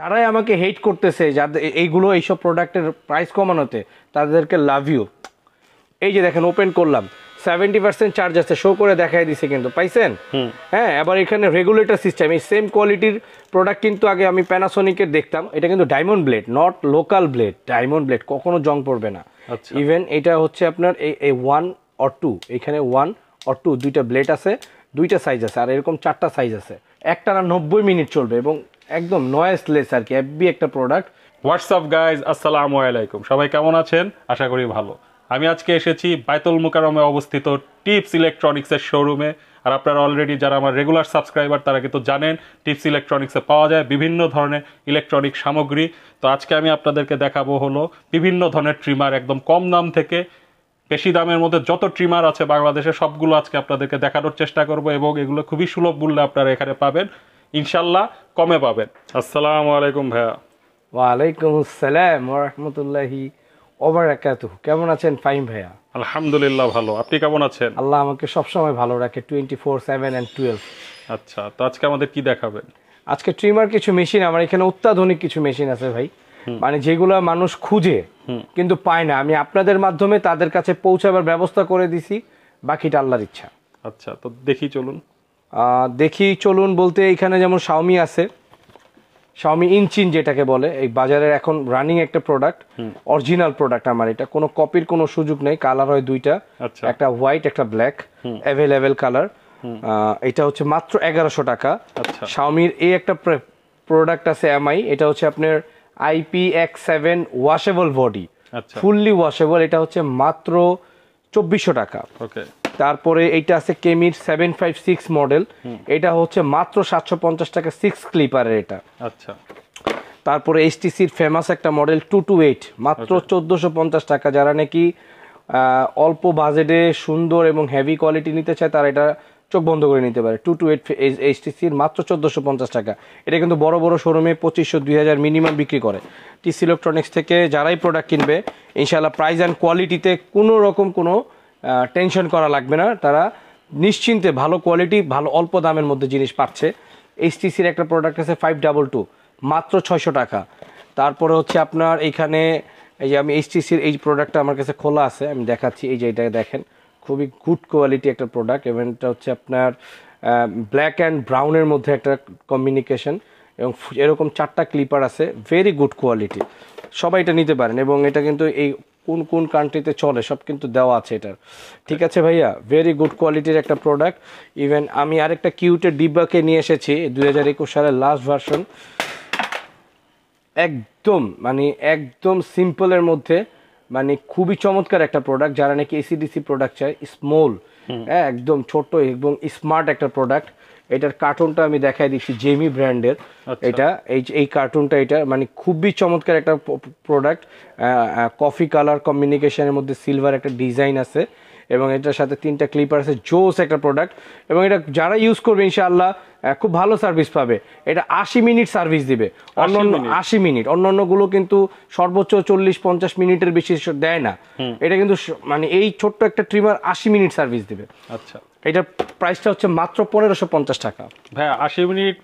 যারাই আমাকে হেট করতেছে যাদের এইগুলো এইসব প্রোডাক্টের প্রাইস কমানোতে তাদেরকে লাভ ইউ এই যে দেখেন ওপেন করলাম সেভেন্টি পার্সেন্ট চার্জ আছে শো করে দেখাই দিছে কিন্তু পাইছেন হ্যাঁ আবার এখানে রেগুলেটর সিস্টেম এই সেম কোয়ালিটির প্রোডাক্ট কিন্তু আগে আমি প্যানাসোনিকের দেখতাম এটা কিন্তু diamond blade not local blade diamond blade কখনো জং পড়বে না ইভেন আচ্ছা। এটা হচ্ছে আপনার এই ওয়ান অর টু এখানে ওয়ান অর টু দুইটা ব্লেড আছে দুইটা সাইজ আছে আর এরকম চারটা সাইজ আছে একটা না নব্বই মিনিট চলবে এবং একদম নয়েসলেস আর কি এফবি একটা প্রোডাক্ট হোয়াটসঅ্যাপ গাইজ আসসালামু আলাইকুম সবাই কেমন আছেন আশা করি ভালো আমি আজকে এসেছি বাইতুল মুকারমে অবস্থিত টিপস ইলেকট্রনিক্সের শোরুমে আর আপনারা অলরেডি যারা আমার রেগুলার সাবস্ক্রাইবার তারা কিন্তু জানেন টিপস ইলেকট্রনিক্সে পাওয়া যায় বিভিন্ন ধরনের ইলেকট্রনিক সামগ্রী তো আজকে আমি আপনাদেরকে দেখাবো হলো বিভিন্ন ধরনের ট্রিমার একদম কম দাম থেকে বেশি দামের মধ্যে যত ট্রিমার আছে বাংলাদেশে সবগুলো আজকে আপনাদেরকে দেখানোর চেষ্টা করব এবং এগুলো খুবই সুলভ মূল্যে আপনারা এখানে পাবেন ইনশাল্লাহ কমে পাবেন আসসালাম আলাইকুম ভাইয়া ওয়ালাইকুম আসসালাম রহমতুল্লাহি কেমন আছেন ফাইম ভাইয়া আলহামদুলিল্লাহ ভালো আপনি কেমন আছেন আল্লাহ আমাকে সবসময় ভালো রাখে twenty four seven and twelve আচ্ছা তো আজকে আমাদের কি দেখাবেন আজকে ট্রিমার কিছু মেশিন আমার এখানে অত্যাধুনিক কিছু মেশিন আছে ভাই মানে যেগুলো মানুষ খুঁজে কিন্তু পায় না আমি আপনাদের মাধ্যমে তাদের কাছে পৌঁছাবার ব্যবস্থা করে দিছি বাকিটা আল্লাহর ইচ্ছা আচ্ছা তো দেখি চলুন দেখি চলুন বলতে এখানে যেমন শাওমি আছে শাওমি ইঞ্চিন যেটাকে বলে এই বাজারের এখন রানিং একটা প্রোডাক্ট অরিজিনাল প্রোডাক্ট আমার এটা কোনো কপির কোনো সুযোগ নেই কালার হয় দুইটা আচ্ছা। একটা হোয়াইট একটা ব্ল্যাক অ্যাভেলেবেল কালার এটা হচ্ছে মাত্র এগারোশো টাকা শাওমির আচ্ছা। এই একটা প্রোডাক্ট আছে এমআই এটা হচ্ছে আপনার IP X seven washable body fully washable এটা হচ্ছে মাত্র চব্বিশশো টাকা ওকে তারপরে এইটা আছে কেমির সেভেন ফাইভ সিক্স মডেল এটা হচ্ছে মাত্র সাতশো পঞ্চাশ টাকা সিক্স ক্লিপারের এটা আচ্ছা তারপরে এইচটিসির ফেমাস একটা মডেল টু টু এইট মাত্র আচ্ছা। চোদ্দোশো পঞ্চাশ টাকা যারা নাকি অল্প বাজেটে সুন্দর এবং হেভি কোয়ালিটি নিতে চায় তারা এটা চোখ বন্ধ করে নিতে পারে টু টু এইট এইচটিসির মাত্র চোদ্দোশো পঞ্চাশ টাকা এটা কিন্তু বড় বড় শোরুমে পঁচিশশো দুই হাজার মিনিমাম বিক্রি করে টিসি ইলেকট্রনিক্স থেকে যারাই প্রোডাক্ট কিনবে ইনশাল্লাহ প্রাইস অ্যান্ড কোয়ালিটিতে কোনো রকম কোনো টেনশন করা লাগবে না তারা নিশ্চিন্তে ভালো কোয়ালিটি ভালো অল্প দামের মধ্যে জিনিস পাচ্ছে এইচটিসির একটা প্রোডাক্ট আছে ফাইভ ডাবল টু মাত্র ছয়শো টাকা তারপরে হচ্ছে আপনার এইখানে এই যে আমি এইচটিসির এই প্রোডাক্টটা আমার কাছে খোলা আছে আমি দেখাচ্ছি এই যে এটা দেখেন খুবই গুড কোয়ালিটি একটা প্রোডাক্ট এবং এটা হচ্ছে আপনার ব্ল্যাক অ্যান্ড ব্রাউনের মধ্যে একটা কমিউনিকেশন এবং এরকম চারটা ক্লিপার আছে ভেরি গুড কোয়ালিটি সবাই এটা নিতে পারেন এবং এটা কিন্তু এই কোন কোন কান্ট্রিতে চলে সব কিন্তু দেওয়া আছে এটার ঠিক আছে ভাইয়া ভেরি গুড কোয়ালিটির একটা প্রোডাক্ট ইভেন আমি আরেকটা কিউটের ডিব্বাকে নিয়ে এসেছি দুই হাজার একুশ সালের লাস্ট ভার্সন একদম মানে একদম সিম্পলের মধ্যে মানে খুবই চমৎকার একটা প্রোডাক্ট যারা নাকি এসিডিসি প্রোডাক্ট চায় স্মল হ্যাঁ একদম ছোট এবং স্মার্ট একটা প্রোডাক্ট এটার কার্টুনটা আমি দেখাই দিচ্ছি জেমি ব্র্যান্ডের আচ্ছা। এটা এই এই কার্টুনটা এটা মানে খুবই চমৎকার একটা প্রোডাক্ট কফি কালার কমিউনিকেশনের মধ্যে সিলভার একটা ডিজাইন আছে এবং এটার সাথে তিনটা ক্লিপার আছে জোস একটা প্রোডাক্ট এবং এটা যারা ইউজ করবে ইনশাআল্লাহ খুব ভালো সার্ভিস পাবে এটা আশি মিনিট সার্ভিস দিবে অন্যান্য আশি মিনিট অন্যান্যগুলো কিন্তু সর্বোচ্চ চল্লিশ পঞ্চাশ মিনিটের বেশি দেয় না এটা কিন্তু মানে এই ছোট্ট একটা ট্রিমার আশি মিনিট সার্ভিস দিবে আচ্ছা এটার প্রাইসটা হচ্ছে মাত্র পনেরোশো পঞ্চাশ টাকা ভাই আশি মিনিট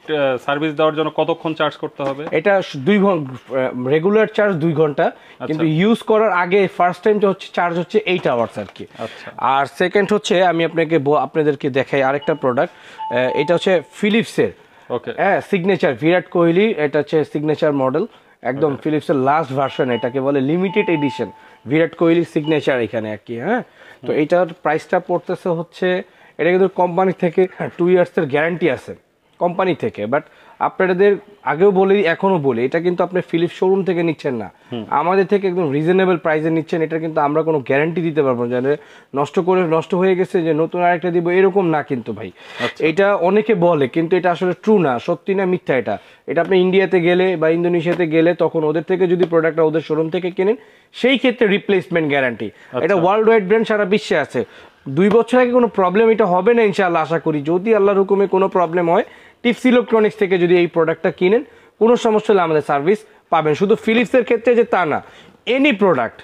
সার্ভিস দেওয়ার জন্য কতক্ষণ চার্জ করতে হবে এটা দুই ঘন্টা রেগুলার চার্জ দুই ঘন্টা কিন্তু ইউজ করার আগে ফার্স্ট টাইম যে হচ্ছে চার্জ হচ্ছে এইট আওয়ার্স আর কি আচ্ছা। আর সেকেন্ড হচ্ছে আমি আপনাকে আপনাদেরকে দেখাই আরেকটা প্রোডাক্ট এটা হচ্ছে ফিলিপসের ওকে হ্যাঁ সিগনেচার বিরাট কোহলি এটা হচ্ছে সিগনেচার মডেল একদম ফিলিপসের লাস্ট ভার্সন এটাকে বলে লিমিটেড এডিশন বিরাট কোহলির সিগনেচার এখানে আর কি হ্যাঁ তো এটার প্রাইসটা পড়তেছে হচ্ছে এটা কিন্তু কোম্পানি থেকে টু ইয়ার্সের গ্যারান্টি আছে কোম্পানি থেকে বাট আপনাদের আগেও বলি এখনো বলি এটা কিন্তু আপনি ফিলিপ শোরুম থেকে নিচ্ছেন না আমাদের থেকে একদম রিজনেবল প্রাইসে নিচ্ছেন এটা কিন্তু আমরা কোনো গ্যারান্টি দিতে পারবো না যে নষ্ট করে নষ্ট হয়ে গেছে যে নতুন আরেকটা দিব এরকম না কিন্তু ভাই আচ্ছা। এটা অনেকে বলে কিন্তু এটা আসলে ট্রু না সত্যি না মিথ্যা এটা এটা আপনি ইন্ডিয়াতে গেলে বা ইন্দোনেশিয়াতে গেলে তখন ওদের থেকে যদি প্রোডাক্টটা ওদের শোরুম থেকে কেনেন সেই ক্ষেত্রে রিপ্লেসমেন্ট গ্যারান্টি এটা ওয়ার্ল্ড ওয়াইড ব্র্যান্ড সারা বিশ্বে আছে দুই বছর আগে কোনো প্রবলেম এটা হবে না ইনশাআল্লাহ আশা করি যদি আল্লাহর হুকুমে কোনো প্রবলেম হয় টিপস ইলেকট্রনিক্স থেকে যদি এই প্রোডাক্টটা কিনেন কোনো সমস্যা হলে আমাদের সার্ভিস পাবেন শুধু ফিলিপসের ক্ষেত্রে যে তা না এনি প্রোডাক্ট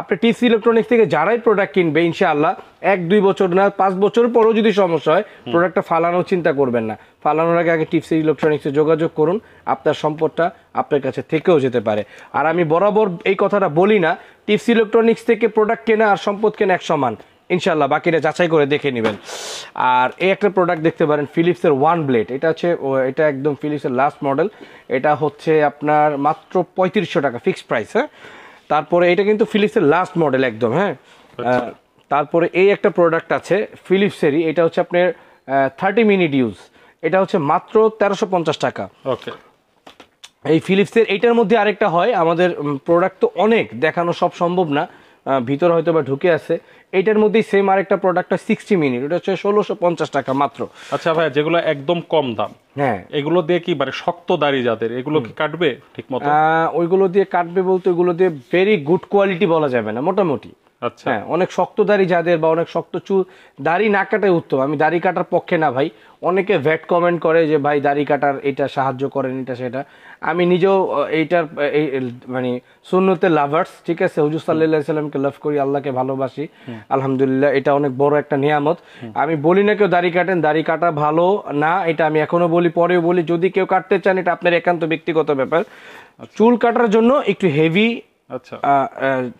আপনি টিপস ইলেকট্রনিক্স থেকে যারাই প্রোডাক্ট কিনবে ইনশাআল্লাহ এক দুই বছর না পাঁচ বছর পরেও যদি সমস্যা হয় প্রোডাক্টটা ফালানোর চিন্তা করবেন না ফালানোর আগে আগে টিপস ইলেকট্রনিক্সে যোগাযোগ করুন আপনার সম্পদটা আপনার কাছে থেকেও যেতে পারে আর আমি বরাবর এই কথাটা বলি না টিপস ইলেকট্রনিক্স থেকে প্রোডাক্ট কেনা আর সম্পদ কেনা এক সমান ইনশাল্লাহ বাকিটা যাচাই করে দেখে নেবেন আর এই একটা প্রোডাক্ট দেখতে পারেন ফিলিপসের ওয়ান ব্লেড এটা হচ্ছে এটা একদম ফিলিপসের লাস্ট মডেল এটা হচ্ছে আপনার মাত্র পঁয়ত্রিশশো টাকা ফিক্সড প্রাইস হ্যাঁ তারপরে এটা কিন্তু ফিলিপসের লাস্ট মডেল একদম হ্যাঁ আচ্ছা। তারপরে এই একটা প্রোডাক্ট আছে ফিলিপসেরই এটা হচ্ছে আপনার থার্টি মিনিট ইউজ এটা হচ্ছে মাত্র তেরোশো পঞ্চাশ টাকা ওকে এই ফিলিপসের এইটার মধ্যে আরেকটা হয় আমাদের প্রোডাক্ট তো অনেক দেখানো সব সম্ভব না ভিতরে হয়তো বা ঢুকে আছে এটার মধ্যেই সেম আরেকটা প্রোডাক্টটা সিক্সটি মিনিট এটা হচ্ছে ষোলোশো পঞ্চাশ টাকা মাত্র আচ্ছা ভাই যেগুলো একদম কম দাম হ্যাঁ এগুলো দিয়ে কি মানে শক্ত দাড়ি যাদের এগুলো কি কাটবে ঠিক মতো ওইগুলো দিয়ে কাটবে বলতে ওইগুলো দিয়ে ভেরি গুড কোয়ালিটি বলা যাবে না মোটামুটি আচ্ছা। হ্যাঁ অনেক শক্ত দাড়ি যাদের বা অনেক শক্ত চুল দাড়ি না কাটাই উত্তম আমি দাড়ি কাটার পক্ষে না ভাই অনেকে ভ্যাট কমেন্ট করে যে ভাই দাড়ি কাটার এটা সাহায্য করেন এটা সেটা আমি নিজেও এইটার মানে সুন্নতের লাভার্স ঠিক আছে হুজুর সাল্লা সাল্লামকে লাভ করি আল্লাহকে ভালোবাসি আলহামদুলিল্লাহ এটা অনেক বড় একটা নিয়ামত আমি বলি না কেউ দাড়ি কাটেন দাড়ি কাটা ভালো না এটা আমি এখনো বলি পরেও বলি যদি কেউ কাটতে চান এটা আপনার একান্ত ব্যক্তিগত ব্যাপার আচ্ছা। চুল কাটার জন্য একটু হেভি আচ্ছা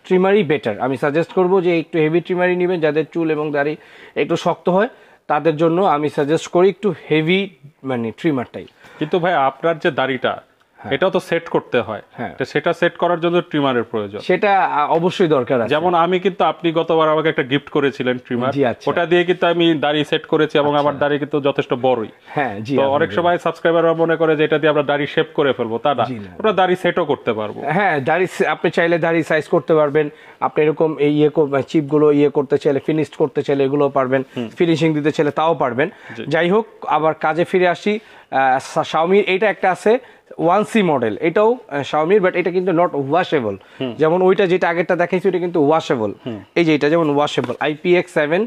ট্রিমারই বেটার আমি সাজেস্ট করব যে একটু হেভি ট্রিমারই নেবেন যাদের চুল এবং দাড়ি একটু শক্ত হয় তাদের জন্য আমি সাজেস্ট করি একটু হেভি মানে ট্রিমারটাই কিন্তু ভাই আপনার যে দাড়িটা হ্যাঁ। এটা তো সেট করতে হয় হ্যাঁ। সেটা সেট করার জন্য ট্রিমারের প্রয়োজন সেটা অবশ্যই দরকার আছে যেমন আমি কিন্তু আপনি গতবার আমাকে একটা গিফট করেছিলেন ট্রিমার আচ্ছা। ওটা দিয়ে কিন্তু আমি দাড়ি সেট করেছি এবং আচ্ছা। আমার দাড়ি কিন্তু যথেষ্ট বড়ই হ্যাঁ জি তো অনেক সময় সাবস্ক্রাইবাররা মনে করে যে এটা দিয়ে আমরা দাড়ি শেপ করে ফেলবো তা না ওটা দাড়ি সেটও করতে পারবো হ্যাঁ দাড়ি আপনি চাইলে দাড়ি সাইজ করতে পারবেন আপনি এরকম এই ইয়ে চিপ মানে গুলো ইয়ে করতে চাইলে ফিনিশ করতে চাইলে এগুলো পারবেন ফিনিশিং দিতে চাইলে তাও পারবেন যাই হোক আবার কাজে ফিরে আসি শাওমির এইটা একটা আছে ওয়ান সি মডেল এটাও শাওমির বাট এটা কিন্তু নট ওয়াশেবল যেমন ওইটা যেটা আগেরটা দেখাইছি ওইটা কিন্তু ওয়াশেবল এই যে এটা যেমন washable IPX seven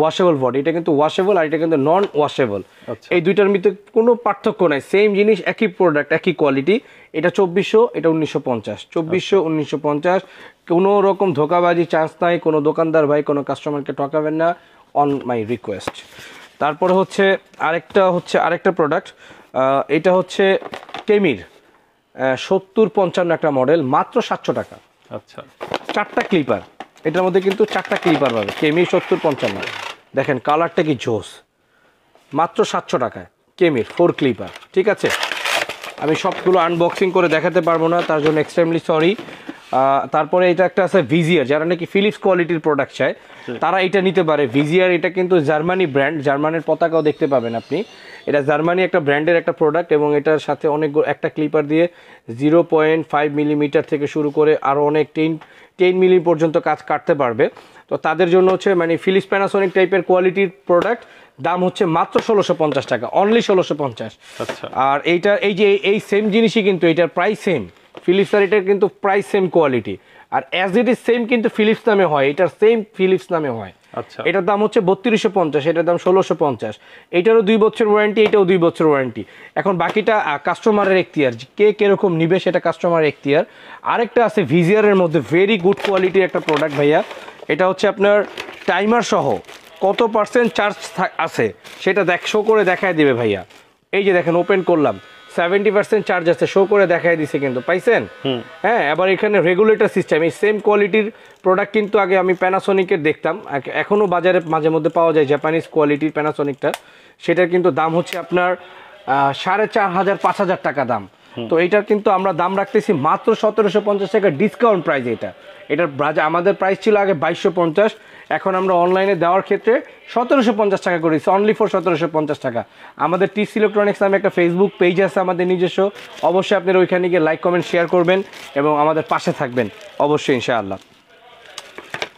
washable body এটা কিন্তু ওয়াশেবল আর এটা কিন্তু নন ওয়াশেবল আচ্ছা। এই দুইটার মধ্যে কোনো পার্থক্য নাই সেম জিনিস একই প্রোডাক্ট একই কোয়ালিটি এটা চব্বিশশো এটা উনিশশো পঞ্চাশ চব্বিশশো আচ্ছা। উনিশশো পঞ্চাশ কোনো রকম ধোকাবাজি চান্স নাই কোনো দোকানদার ভাই কোনো কাস্টমারকে ঠকাবেন না অন মাই রিকোয়েস্ট তারপরে হচ্ছে আরেকটা হচ্ছে আরেকটা প্রোডাক্ট এটা হচ্ছে কেমির সত্তর পঞ্চান্ন একটা মডেল মাত্র সাতশো টাকা আচ্ছা চারটা ক্লিপার এটার মধ্যে কিন্তু চারটা ক্লিপার পাবে কেমির সত্তর পঞ্চান্ন দেখেন কালারটা কি জোস মাত্র সাতশো টাকায় কেমির ফোর ক্লিপার ঠিক আছে আমি সবগুলো আনবক্সিং করে দেখাতে পারবো না তার জন্য এক্সট্রিমলি সরি তারপরে এটা একটা আছে ভিজিয়ার যারা নাকি ফিলিপস কোয়ালিটির প্রোডাক্ট চায় তারা এটা নিতে পারে ভিজিয়ার এটা কিন্তু জার্মানি ব্র্যান্ড জার্মানির পতাকাও দেখতে পাবেন আপনি এটা জার্মানি একটা ব্র্যান্ডের একটা প্রোডাক্ট এবং এটার সাথে অনেক একটা ক্লিপার দিয়ে জিরো পয়েন্ট ফাইভ মিলিমিটার থেকে শুরু করে আরও অনেক টেন টেন মিলি পর্যন্ত কাজ কাটতে পারবে তো তাদের জন্য হচ্ছে মানে ফিলিপস প্যানাসনিক টাইপের কোয়ালিটির প্রোডাক্ট দাম হচ্ছে মাত্র ষোলোশো পঞ্চাশ টাকা অনলি ষোলোশো পঞ্চাশ আচ্ছা। আর এইটা এই যে এই সেম জিনিসই কিন্তু এটার প্রাইস সেম ফিলিপসের এটার কিন্তু প্রায় সেম কোয়ালিটি আর অ্যাজ ইট ইজ সেম কিন্তু ফিলিপস নামে হয় এটার সেম ফিলিপস নামে হয় আচ্ছা এটার দাম হচ্ছে বত্রিশশো পঞ্চাশ এটার দাম ষোলোশো পঞ্চাশ এটারও দুই বছর ওয়ারেন্টি এটাও দুই বছর ওয়ারেন্টি এখন বাকিটা কাস্টমারের এখতিয়ার কে কিরকম নিবে সেটা কাস্টমারের এখতিয়ার আরেকটা আছে ভিজিয়ারের মধ্যে ভেরি গুড কোয়ালিটির একটা প্রোডাক্ট ভাইয়া এটা হচ্ছে আপনার টাইমার সহ কত পার্সেন্ট চার্জ আছে সেটা দেখ শো করে দেখায় দেবে ভাইয়া এই যে দেখেন ওপেন করলাম সেভেন্টি পার্সেন্ট চার্জ আছে শো করে দেখাই দিছে কিন্তু পাইছেন হ্যাঁ এবার এখানে রেগুলেটর সিস্টেম এই সেম কোয়ালিটির প্রোডাক্ট কিন্তু আগে আমি প্যানাসোনিকের দেখতাম এখনও বাজারে মাঝে মধ্যে পাওয়া যায় জাপানিজ কোয়ালিটির প্যানাসোনিকটা সেটার কিন্তু দাম হচ্ছে আপনার সাড়ে চার হাজার পাঁচ হাজার টাকা দাম তো এইটার কিন্তু আমরা দাম রাখতেছি মাত্র সতেরোশো পঞ্চাশ টাকা ডিসকাউন্ট প্রাইস এটা এটার ব্রাজা আমাদের প্রাইস ছিল আগে বাইশশো পঞ্চাশ এখন আমরা অনলাইনে দেওয়ার ক্ষেত্রে সতেরোশো পঞ্চাশ টাকা করেছি অনলি ফর সতেরোশো পঞ্চাশ টাকা আমাদের টিসি ইলেকট্রনিক্স নামে একটা ফেসবুক পেজ আছে আমাদের নিজস্ব অবশ্যই আপনার ওইখানে গিয়ে লাইক কমেন্ট শেয়ার করবেন এবং আমাদের পাশে থাকবেন অবশ্যই ইনশাআল্লাহ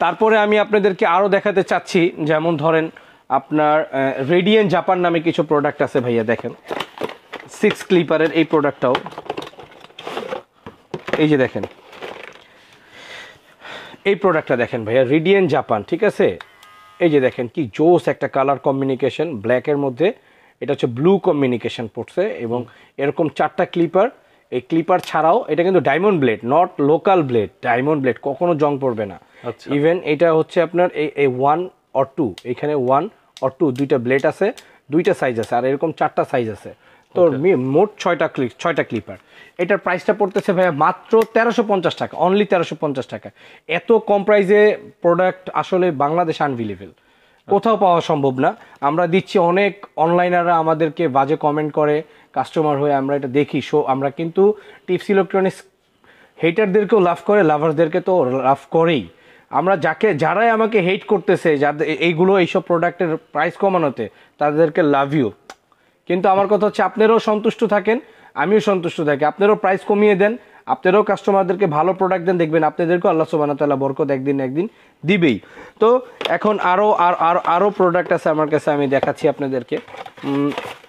তারপরে আমি আপনাদেরকে আরও দেখাতে চাচ্ছি যেমন ধরেন আপনার রেডিয়েন জাপান নামে কিছু প্রোডাক্ট আছে ভাইয়া দেখেন সিক্স ক্লিপারের এই প্রোডাক্টটাও এই যে দেখেন এই প্রোডাক্টটা দেখেন ভাইয়া রেডিয়েন্ট জাপান ঠিক আছে এই যে দেখেন কি জোস একটা কালার কম্বিনিকেশন ব্ল্যাকের মধ্যে এটা হচ্ছে ব্লু কম্বিনিকেশন পড়ছে এবং এরকম চারটা ক্লিপার এই ক্লিপার ছাড়াও এটা কিন্তু diamond blade not local blade diamond blade কখনো জং পড়বে না ইভেন আচ্ছা। এটা হচ্ছে আপনার এই ওয়ান অর টু এখানে ওয়ান অর টু দুইটা ব্লেড আছে দুইটা সাইজ আছে আর এরকম চারটা সাইজ আছে তোর মোট ছয়টা ক্লিপ ছয়টা ক্লিপার এটার প্রাইসটা পড়তেছে ভাইয়া মাত্র তেরোশো পঞ্চাশ টাকা অনলি তেরোশো পঞ্চাশ টাকা এত কম প্রাইসে প্রোডাক্ট আসলে বাংলাদেশ আনভিলেবেল কোথাও পাওয়া সম্ভব না আমরা দিচ্ছি অনেক অনলাইনাররা আমাদেরকে বাজে কমেন্ট করে কাস্টমার হয়ে আমরা এটা দেখি শো আমরা কিন্তু টিপস ইলেকট্রনিক্স হেটারদেরকেও লাভ করে লাভারদেরকে তো লাভ করেই আমরা যাকে যারাই আমাকে হেট করতেছে যাদের এইগুলো এইসব প্রোডাক্টের প্রাইস কমানোতে তাদেরকে লাভ ইউ কিন্তু আমার কথা হচ্ছে আপনারাও সন্তুষ্ট থাকেন আমিও সন্তুষ্ট থাকি আপনারাও প্রাইস কমিয়ে দেন আপনারাও কাস্টমারদেরকে ভালো প্রোডাক্ট দেন দেখবেন আপনাদেরকেও আল্লাহ সুবানা তাল্লাহ বরকত একদিন একদিন দিবেই তো এখন আরও আর আরও প্রোডাক্ট আছে আমার কাছে আমি দেখাচ্ছি আপনাদেরকে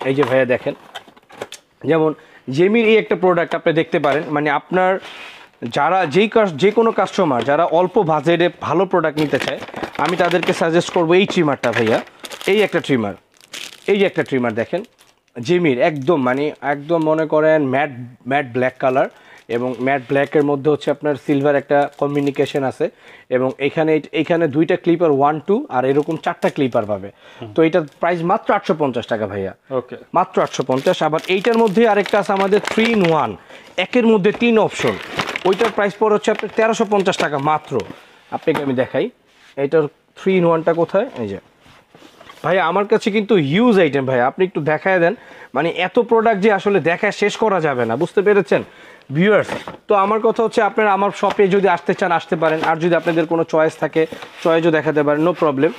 এই যে ভাইয়া দেখেন যেমন জেমির এই একটা প্রোডাক্ট আপনি দেখতে পারেন মানে আপনার যারা যেই যে কোনো কাস্টমার যারা অল্প বাজেটে ভালো প্রোডাক্ট নিতে চায় আমি তাদেরকে সাজেস্ট করব এই ট্রিমারটা ভাইয়া এই একটা ট্রিমার এই যে একটা ট্রিমার দেখেন জিমির একদম মানে একদম মনে করেন ম্যাট ম্যাট ব্ল্যাক কালার এবং ম্যাট ব্ল্যাকের মধ্যে হচ্ছে আপনার সিলভার একটা কমিউনিকেশন আছে এবং এখানে এখানে দুইটা ক্লিপার ওয়ান টু আর এরকম চারটা ক্লিপার পাবে তো এটার প্রাইস মাত্র আটশো পঞ্চাশ টাকা ভাইয়া ওকে মাত্র আটশো পঞ্চাশ আবার এইটার মধ্যে আরেকটা আছে আমাদের থ্রি ইন ওয়ান একের মধ্যে তিন অপশন ওইটার প্রাইস পর হচ্ছে আপনার তেরোশো পঞ্চাশ টাকা মাত্র আপনাকে আমি দেখাই এটার থ্রি ইন ওয়ানটা কোথায় এই যে ভাই আমার কাছে কিন্তু হিউজ আইটেম ভাই আপনি একটু দেখায় দেন মানে এত প্রোডাক্ট যে আসলে দেখায় শেষ করা যাবে না বুঝতে পেরেছেন ভিউয়ার্স তো আমার কথা হচ্ছে আপনারা আমার শপে যদি আসতে চান আসতে পারেন আর যদি আপনাদের কোনো চয়েস থাকে চয়েসও দেখাতে পারেন নো প্রবলেম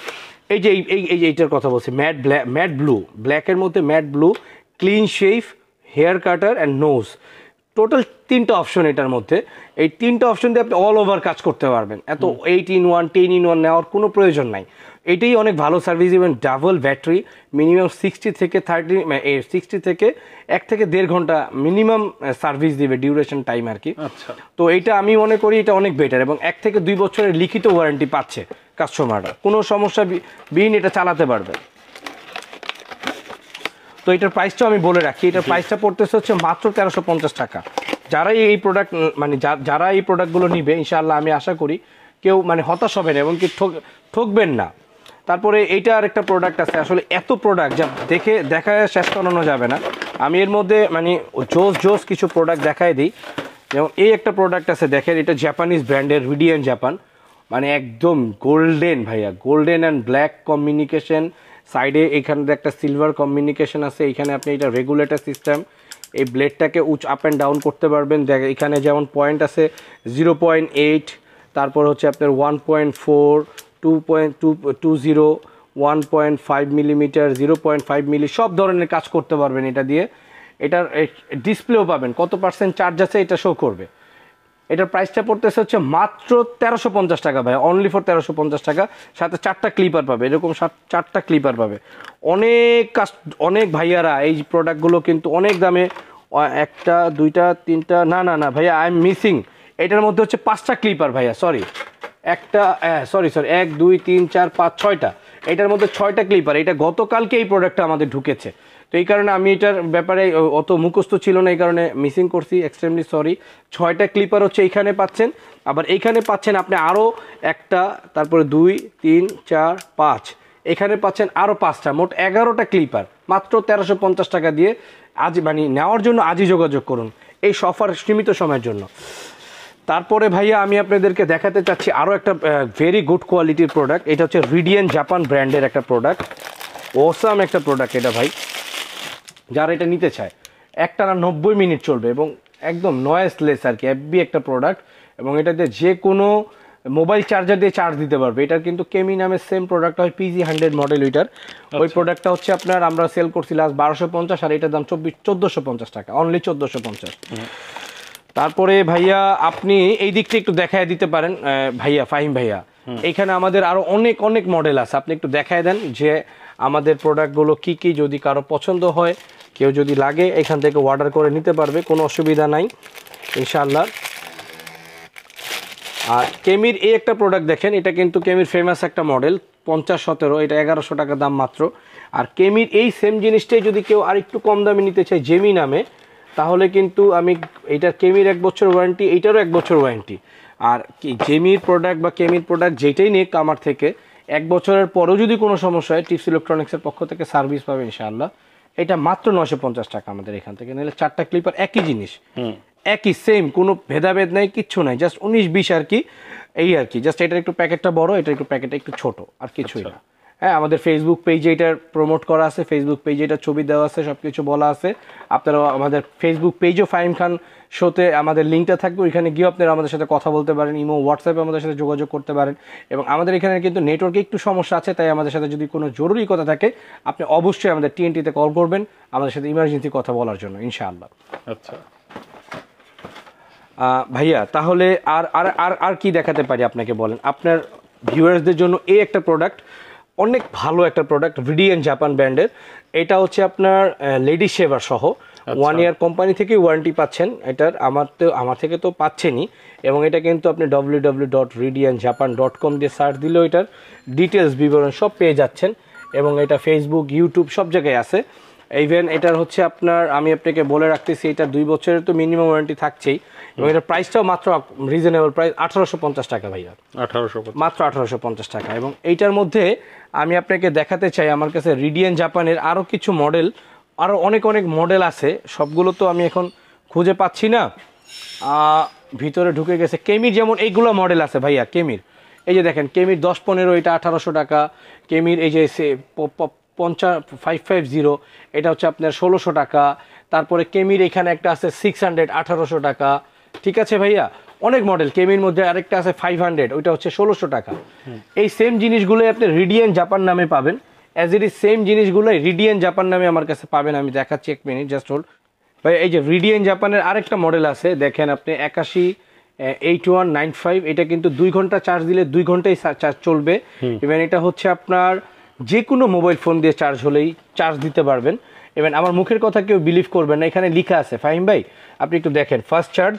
এই যে এই এই এইটার কথা বলছি ম্যাট ব্ল্যাক ম্যাট ব্লু ব্ল্যাকের মধ্যে matte blue clean shave hair cutter and nose total তিনটা অপশন এটার মধ্যে এই তিনটা অপশন দিয়ে আপনি অল ওভার কাজ করতে পারবেন এত eight in one ten in one নেওয়ার কোনো প্রয়োজন নাই এটাই অনেক ভালো service even double battery minimum sixty থেকে থার্টি মানে সিক্সটি থেকে এক থেকে দেড় ঘন্টা মিনিমাম সার্ভিস দিবে ডিউরেশন টাইম আর কি তো এটা আমি মনে করি এটা অনেক বেটার এবং এক থেকে দুই বছরের লিখিত ওয়ারেন্টি পাচ্ছে কাস্টমাররা কোনো সমস্যা বিহীন এটা চালাতে পারবে তো এটার প্রাইসটাও আমি বলে রাখি এটার প্রাইসটা পড়তেছে হচ্ছে মাত্র তেরোশো পঞ্চাশ টাকা যারাই এই প্রোডাক্ট মানে যারা এই প্রোডাক্টগুলো নিবে ইনশাআল্লাহ আমি আশা করি কেউ মানে হতাশ হবে না এবং কি ঠকবেন না তারপরে এইটা আর একটা প্রোডাক্ট আছে আসলে এত প্রোডাক্ট যা দেখে দেখা শেষ করানো যাবে না আমি এর মধ্যে মানে জোস জোস কিছু প্রোডাক্ট দেখাই দিই যেমন এই একটা প্রোডাক্ট আছে দেখেন এটা জাপানিজ ব্র্যান্ডের রিডিয়ান জাপান মানে একদম গোল্ডেন ভাইয়া গোল্ডেন অ্যান্ড ব্ল্যাক কমিউনিকেশন সাইডে এখানে একটা সিলভার কমিউনিকেশন আছে এখানে আপনি এটা রেগুলেটার সিস্টেম এই ব্লেডটাকে উচ আপ অ্যান্ড ডাউন করতে পারবেন দেখ এখানে যেমন পয়েন্ট আছে জিরো পয়েন্ট এইট তারপর হচ্ছে আপনার one point four two point two two zero one point five millimetre zero point five milli সব ধরনের কাজ করতে পারবেন এটা দিয়ে এটার ডিসপ্লেও পাবেন কত পার্সেন্ট চার্জ আছে এটা শো করবে এটার প্রাইসটা পড়তেছে হচ্ছে মাত্র তেরোশো পঞ্চাশ টাকা ভাই অনলি ফর তেরোশো পঞ্চাশ টাকা সাথে চারটা ক্লিপার পাবে এরকম চারটা ক্লিপার পাবে অনেক কাজ অনেক ভাইয়ারা এই প্রোডাক্টগুলো কিন্তু অনেক দামে একটা দুইটা তিনটা না না না ভাইয়া আই এম মিসিং এটার মধ্যে হচ্ছে পাঁচটা ক্লিপার ভাইয়া সরি একটা সরি সরি এক দুই তিন চার পাঁচ ছয়টা এটার মধ্যে ছয়টা ক্লিপার এটা গতকালকে এই প্রোডাক্টটা আমাদের ঢুকেছে তো এই কারণে আমি এটার ব্যাপারে অত মুখস্থ ছিল না এই কারণে মিসিং করছি এক্সট্রিমলি সরি ছয়টা ক্লিপার হচ্ছে এইখানে পাচ্ছেন আবার এইখানে পাচ্ছেন আপনি আরও একটা তারপরে দুই তিন চার পাঁচ এখানে পাচ্ছেন আরও পাঁচটা মোট এগারোটা ক্লিপার মাত্র তেরোশো পঞ্চাশ টাকা দিয়ে আজ মানে নেওয়ার জন্য আজই যোগাযোগ করুন এই সফার সীমিত সময়ের জন্য তারপরে ভাইয়া আমি আপনাদেরকে দেখাতে চাচ্ছি আরও একটা ভেরি গুড কোয়ালিটির প্রোডাক্ট এটা হচ্ছে রিডিয়ান জাপান ব্র্যান্ডের একটা প্রোডাক্ট ওসাম একটা প্রোডাক্ট এটা ভাই যারা এটা নিতে চায় একটা না নব্বই মিনিট চলবে এবং একদম নয়েসলেস আর কি এফবি একটা প্রোডাক্ট এবং এটাতে যে কোনো মোবাইল চার্জার দিয়ে চার্জ দিতে পারবে এটার কিন্তু কেমি নামের সেম প্রোডাক্ট হয় পিজি হান্ড্রেড মডেল ওইটার আচ্ছা। ওই প্রোডাক্টটা হচ্ছে আপনার আমরা সেল করছি লাস্ট বারোশো পঞ্চাশ আর এটার দাম চব্বিশ চোদ্দোশো পঞ্চাশ টাকা অনলি চোদ্দোশো পঞ্চাশ তারপরে ভাইয়া আপনি এই দিকটা একটু দেখায় দিতে পারেন ভাইয়া ফাহিম ভাইয়া এখানে আমাদের আরো অনেক অনেক মডেল আছে আপনি একটু দেখায় দেন যে আমাদের প্রোডাক্টগুলো কি কি যদি কারো পছন্দ হয় কেউ যদি লাগে এখান থেকে অর্ডার করে নিতে পারবে কোনো অসুবিধা নাই ইনশাল্লাহ আর কেমির এই একটা প্রোডাক্ট দেখেন এটা কিন্তু কেমির ফেমাস একটা মডেল পঞ্চাশ সতেরো এটা এগারোশো টাকা দাম মাত্র আর কেমির এই সেম জিনিসটাই যদি কেউ আরেকটু কম দামে নিতে চায় জেমি নামে তাহলে কিন্তু আমি এটা কেমির এক বছর ওয়ারেন্টি এইটারও এক বছর ওয়ারেন্টি আর কি জেমির প্রোডাক্ট বা কেমির প্রোডাক্ট যেটাই নিক আমার থেকে এক বছরের পরেও যদি কোনো সমস্যা হয় টিপস ইলেকট্রনিক্সের পক্ষ থেকে সার্ভিস পাবে ইনশাআল্লাহ এটা মাত্র নশো পঞ্চাশ টাকা আমাদের এখান থেকে নাহলে চারটা ক্লিপার একই জিনিস একই সেম কোনো ভেদাভেদ নাই কিচ্ছু নাই জাস্ট উনিশ বিশ আর কি এই আর কি জাস্ট এটার একটু প্যাকেটটা বড় এটা একটু প্যাকেটটা একটু ছোট আর কিছুই আচ্ছা। না হ্যাঁ আমাদের ফেসবুক পেজে এটার প্রমোট করা আছে ফেসবুক পেজে এটার ছবি দেওয়া আছে সব কিছু বলা আছে আপনারা আমাদের ফেসবুক পেজও ফাইম খান শোতে আমাদের লিঙ্কটা থাকবে ওইখানে গিয়েও আপনারা আমাদের সাথে কথা বলতে পারেন ইমো হোয়াটসঅ্যাপে আমাদের সাথে যোগাযোগ করতে পারেন এবং আমাদের এখানে কিন্তু নেটওয়ার্কে একটু সমস্যা আছে তাই আমাদের সাথে যদি কোনো জরুরি কথা থাকে আপনি অবশ্যই আমাদের টিএনটিতে কল করবেন আমাদের সাথে ইমার্জেন্সি কথা বলার জন্য ইনশাআল্লাহ আচ্ছা ভাইয়া তাহলে আর আর আর আর কি দেখাতে পারি আপনাকে বলেন আপনার ভিউয়ার্সদের জন্য এই একটা প্রোডাক্ট অনেক ভালো একটা প্রোডাক্ট ভিডিএন জাপান ব্র্যান্ডের এটা হচ্ছে আপনার লেডি শেভার সহ ওয়ান ইয়ার কোম্পানি থেকে ওয়ারেন্টি পাচ্ছেন এটার আমার তো আমার থেকে তো পাচ্ছেনই এবং এটা কিন্তু আপনি W W dot VDN Japan dot com দিয়ে সার্চ দিলেও এটার ডিটেলস বিবরণ সব পেয়ে যাচ্ছেন এবং এটা ফেসবুক ইউটিউব সব জায়গায় আছে ইভেন এটার হচ্ছে আপনার আমি আপনাকে বলে রাখতেছি এটা দুই বছরের তো মিনিমাম ওয়ারেন্টি থাকছেই এবং এটার প্রাইসটাও মাত্র রিজনেবল প্রাইস আঠারোশো পঞ্চাশ টাকা ভাইয়া আঠারোশো মাত্র আঠারোশো পঞ্চাশ টাকা এবং এইটার মধ্যে আমি আপনাকে দেখাতে চাই আমার কাছে রিডিয়ান জাপানের আরও কিছু মডেল আরও অনেক অনেক মডেল আছে সবগুলো তো আমি এখন খুঁজে পাচ্ছি না ভিতরে ঢুকে গেছে কেমির যেমন এইগুলো মডেল আছে ভাইয়া কেমির এই যে দেখেন কেমির দশ পনেরো এটা আঠারোশো টাকা কেমির এই যে পঞ্চা ফাইভ ফাইভ জিরো এটা হচ্ছে আপনার ষোলোশো টাকা তারপরে কেমির এখানে একটা আছে সিক্স হান্ড্রেড আঠারোশো টাকা ঠিক আছে ভাইয়া অনেক মডেল কেমির মধ্যে আরেকটা আছে ফাইভ হান্ড্রেড ওইটা হচ্ছে ষোলোশো টাকা এই সেম জিনিসগুলোই আপনি রিডিয়ান জাপান নামে পাবেন অ্যাজ ইট ইজ সেম জিনিসগুলোই রিডিয়ান জাপান নামে আমার কাছে পাবেন আমি দেখাচ্ছি এক মিনিট জাস্ট হোল্ড ভাই এই যে রিডিয়ান জাপানের আরেকটা মডেল আছে দেখেন আপনি একাশি এইট ওয়ান নাইন ফাইভ এটা কিন্তু দুই ঘন্টা চার্জ দিলে দুই ঘন্টাই চার্জ চলবে ইভেন এটা হচ্ছে আপনার যে কোনো মোবাইল ফোন দিয়ে চার্জ হলেই চার্জ দিতে পারবেন ইভেন আমার মুখের কথা কেউ বিলিভ করবেন না এখানে লিখা আছে ফাহিম ভাই আপনি একটু দেখেন first charge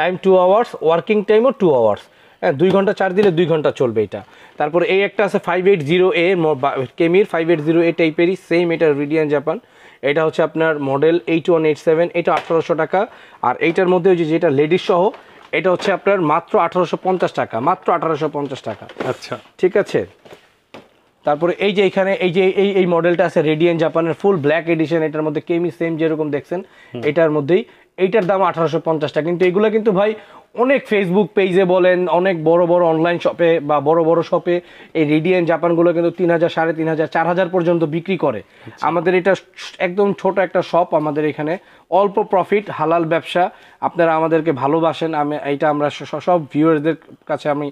time two hours working টাইমও টু আওয়ার্স হ্যাঁ দুই ঘন্টা চার্জ দিলে দুই ঘন্টা চলবে এটা তারপর এই একটা আছে ফাইভ এইট জিরো এ কেমির ফাইভ এইট জিরো এ টাইপেরই সেম এটা রিডিয়ান জাপান এটা হচ্ছে আপনার model eight one eight seven এটা আঠারোশো টাকা আর এইটার মধ্যে ওই যে যেটা লেডিস সহ এটা হচ্ছে আপনার মাত্র আঠারোশো পঞ্চাশ টাকা মাত্র আঠারোশো পঞ্চাশ টাকা আচ্ছা ঠিক আছে তারপরে এই যে এখানে এই যে এই এই মডেলটা আছে রেডিয়ান জাপানের ফুল ব্ল্যাক এডিশন এটার মধ্যে কেমি সেম যেরকম দেখছেন এটার মধ্যেই এইটার দাম আঠারোশো পঞ্চাশটা কিন্তু এগুলো কিন্তু ভাই অনেক ফেসবুক পেজে বলেন অনেক বড় বড় অনলাইন শপে বা বড় বড় শপে এই রেডিয়ান জাপানগুলো কিন্তু তিন হাজার সাড়ে তিন হাজার চার হাজার পর্যন্ত বিক্রি করে আচ্ছা। আমাদের এটা একদম ছোট একটা শপ আমাদের এখানে অল্প প্রফিট হালাল ব্যবসা আপনারা আমাদেরকে ভালোবাসেন আমি এইটা আমরা সব ভিউয়ারদের কাছে আমি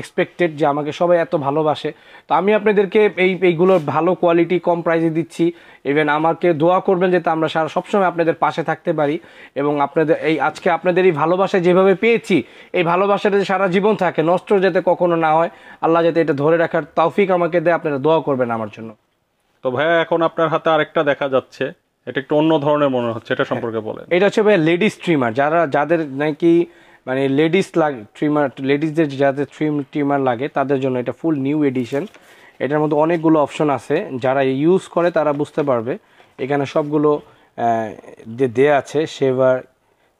এক্সপেক্টেড যে আমাকে সবাই এত ভালোবাসে তো আমি আপনাদেরকে এই এইগুলোর ভালো কোয়ালিটি কম প্রাইসে দিচ্ছি ইভেন আমাকে দোয়া করবেন যাতে আমরা সারা সবসময় আপনাদের পাশে থাকতে পারি এবং আপনাদের এই আজকে আপনাদের এই ভালোবাসা যেভাবে পেয়েছি এই ভালোবাসাটা যে সারা জীবন থাকে নষ্ট যাতে কখনো না হয় আল্লাহ যাতে এটা ধরে রাখার তৌফিক আমাকে দেয় আপনারা দোয়া করবেন আমার জন্য তো ভাইয়া এখন আপনার হাতে আরেকটা দেখা যাচ্ছে এটা একটু অন্য ধরনের মনে হচ্ছে এটা সম্পর্কে হ্যাঁ। বলেন এটা হচ্ছে ভাই লেডিস ট্রিমার যারা যাদের নাকি মানে লেডিস লাগে ট্রিমার লেডিসদের যাদের ট্রিম ট্রিমার লাগে তাদের জন্য এটা ফুল নিউ এডিশন এটার মধ্যে অনেকগুলো অপশন আছে যারা ইউজ করে তারা বুঝতে পারবে এখানে সবগুলো যে দেয়া আছে শেভার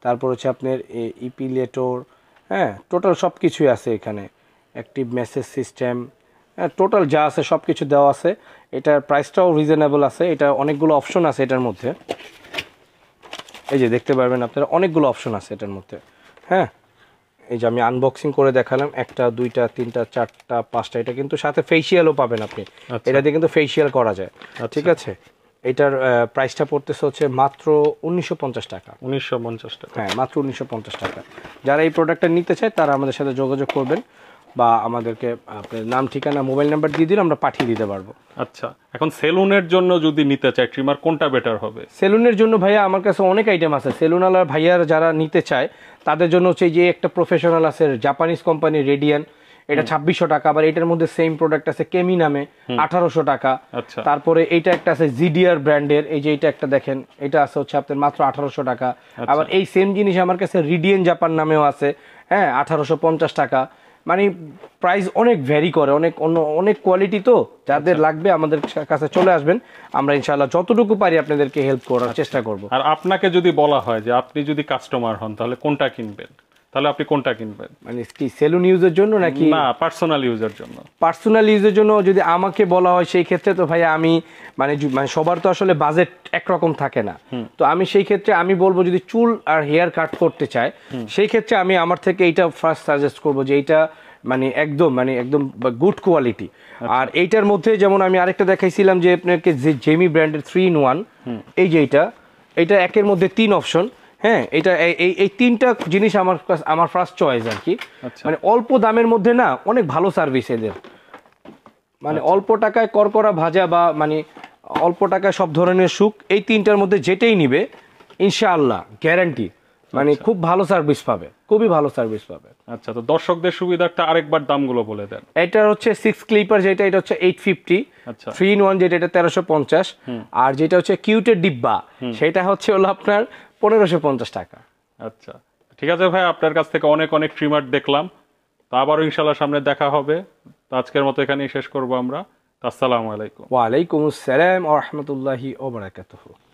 তারপর হচ্ছে আপনার ইপিলেটর হ্যাঁ টোটাল সব কিছুই আছে এখানে অ্যাক্টিভ মেসেজ সিস্টেম হ্যাঁ টোটাল যা আছে সব কিছু দেওয়া আছে এটার প্রাইসটাও রিজনেবল আছে এটা অনেকগুলো অপশন আছে এটার মধ্যে এই যে দেখতে পারবেন আপনারা অনেকগুলো অপশন আছে এটার মধ্যে হ্যাঁ এই যে আমি আনবক্সিং করে দেখালাম একটা দুইটা তিনটা চারটা পাঁচটা এটা কিন্তু সাথে ফেসিয়ালও পাবেন আপনি আচ্ছা। এটা দিয়ে কিন্তু ফেসিয়াল করা যায় আচ্ছা। ঠিক আছে এটার প্রাইসটা পড়তেছে হচ্ছে মাত্র উনিশশো টাকা উনিশশো টাকা হ্যাঁ মাত্র উনিশশো টাকা যারা এই প্রোডাক্টটা নিতে চায় তারা আমাদের সাথে যোগাযোগ করবেন বা আমাদেরকে আপনার নাম ঠিকানা মোবাইল নাম্বার দিয়ে দিলে আমরা পাঠিয়ে দিতে পারবো আচ্ছা এখন সেলুনের জন্য যদি নিতে চাই ট্রিমার কোনটা বেটার হবে সেলুনের জন্য ভাইয়া আমার কাছে অনেক আইটেম আছে সেলুনালার ভাইয়ার যারা নিতে চায় তাদের জন্য হচ্ছে যে একটা প্রফেশনাল আছে জাপানিজ কোম্পানি রেডিয়ান এটা ছাব্বিশশো টাকা আবার এটার মধ্যে সেম প্রোডাক্ট আছে কেমি নামে আঠারোশো টাকা আচ্ছা। তারপরে এটা একটা আছে জিডিআর ব্র্যান্ডের এই যে এটা একটা দেখেন এটা আছে হচ্ছে আপনার মাত্র আঠারোশো টাকা আচ্ছা। আবার এই সেম জিনিস আমার কাছে রিডিয়ান জাপান নামেও আছে হ্যাঁ আঠারোশো পঞ্চাশ টাকা মানে প্রাইস অনেক ভ্যারি করে অনেক অন্য অনেক কোয়ালিটি তো যাদের আচ্ছা। লাগবে আমাদের কাছে চলে আসবেন আমরা ইনশাআল্লাহ যতটুকু পারি আপনাদেরকে হেল্প করার আচ্ছা। চেষ্টা করব আর আপনাকে যদি বলা হয় যে আপনি যদি কাস্টমার হন তাহলে কোনটা কিনবেন তাহলে আপনি কোনটা কিনবেন মানে কি সেলুন ইউজের জন্য নাকি না পার্সোনাল ইউজের জন্য পার্সোনাল ইউজের জন্য যদি আমাকে বলা হয় সেই ক্ষেত্রে তো ভাই আমি মানে মানে সবার তো আসলে বাজেট একরকম থাকে না তো আমি সেই ক্ষেত্রে আমি বলবো যদি চুল আর হেয়ার কাট করতে চাই সেই ক্ষেত্রে আমি আমার থেকে এইটা ফার্স্ট সাজেস্ট করবো যে এইটা মানে একদম মানে একদম গুড কোয়ালিটি আচ্ছা। আর এইটার মধ্যে যেমন আমি আরেকটা দেখাইছিলাম যে আপনাকে যে জেমি ব্র্যান্ডের থ্রি ইন ওয়ান এই যে এইটা এটা একের মধ্যে তিন অপশন হ্যাঁ এটা এই এই তিনটা জিনিস আমার আমার ফার্স্ট চয়েস আর কি আচ্ছা। মানে অল্প দামের মধ্যে না অনেক ভালো সার্ভিস এদের মানে আচ্ছা। অল্প টাকায় করকরা ভাজা বা মানে অল্প টাকায় সব ধরনের সুখ এই তিনটার মধ্যে যেটাই নিবে ইনশাআল্লাহ গ্যারান্টি মানে আচ্ছা। খুব ভালো সার্ভিস পাবে খুবই ভালো সার্ভিস পাবে আচ্ছা তো দর্শকদের সুবিধাটা আরেকবার দামগুলো বলে দেন এটা হচ্ছে সিক্স ক্লিপার যেটা এটা হচ্ছে eight fifty three in one যেটা এটা তেরোশো পঞ্চাশ আর যেটা হচ্ছে কিউটের ডিব্বা সেটা হচ্ছে হলো আপনার পনেরোশো পঞ্চাশ টাকা আচ্ছা ঠিক আছে ভাই আপনার কাছ থেকে অনেক অনেক ট্রিমার দেখলাম তা আবারও ইনশাল্লাহ সামনে দেখা হবে আজকের মতো এখানেই শেষ করবো আমরা আসসালামু আলাইকুম ওয়ালাইকুম আসসালাম আহমতুল্লাহি ওবরাকাতুহু